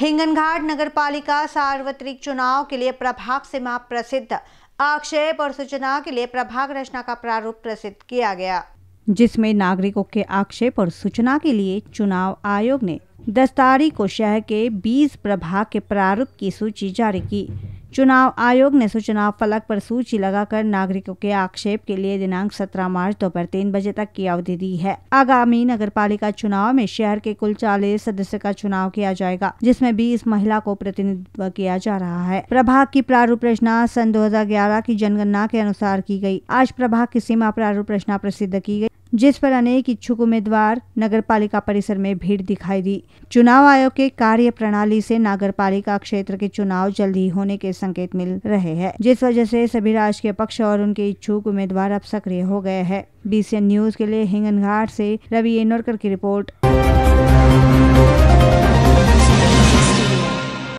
हिंगनघाट पालिका सार्वत्रिक चुनाव के लिए प्रभाग से माप प्रसिद्ध आक्षेप और सूचना के लिए प्रभाग रचना का प्रारूप प्रसिद्ध किया गया जिसमें नागरिकों के आक्षेप और सूचना के लिए चुनाव आयोग ने दस तारीख को शहर के 20 प्रभाग के प्रारूप की सूची जारी की चुनाव आयोग ने सूचना फलक पर सूची लगाकर नागरिकों के आक्षेप के लिए दिनांक 17 मार्च दोपहर तीन बजे तक की अवधि दी है आगामी नगर पालिका चुनाव में शहर के कुल चालीस सदस्य का चुनाव किया जाएगा जिसमें बीस महिला को प्रतिनिधित्व किया जा रहा है प्रभाग की प्रारूप रचना सन दो की जनगणना के अनुसार की गयी आज प्रभाग की सीमा प्रारूप रचना प्रसिद्ध की गयी जिस पर अनेक इच्छुक उम्मीदवार नगर पालिका परिसर में भीड़ दिखाई दी चुनाव आयोग के कार्य प्रणाली से पालिका क्षेत्र के चुनाव जल्द ही होने के संकेत मिल रहे हैं जिस वजह से सभी राजकीय पक्ष और उनके इच्छुक उम्मीदवार अब सक्रिय हो गए हैं बीसीएन न्यूज के लिए हिंगनघाट से रवि एनोरकर की रिपोर्ट